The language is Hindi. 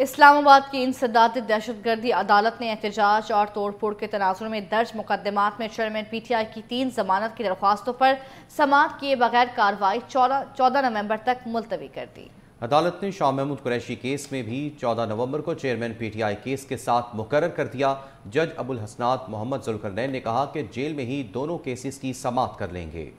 इस्लामाबाद की इंसदात दहशत दहशतगर्दी अदालत ने एहतजाज और तोड़फोड़ के तनाजुर में दर्ज मुकदमात में चेयरमैन पी टी आई की तीन जमानत की दरख्वास्तों पर समात किए बगैर कार्रवाई चौदह नवंबर तक मुलतवी कर दी अदालत ने शाह महमूद कुरैशी केस में भी चौदह नवंबर को chairman P T I case के साथ मुकर कर दिया जज अबुल हसनात मोहम्मद जुलकरनैन ने कहा कि जेल में ही दोनों केसेस की समाप्त कर लेंगे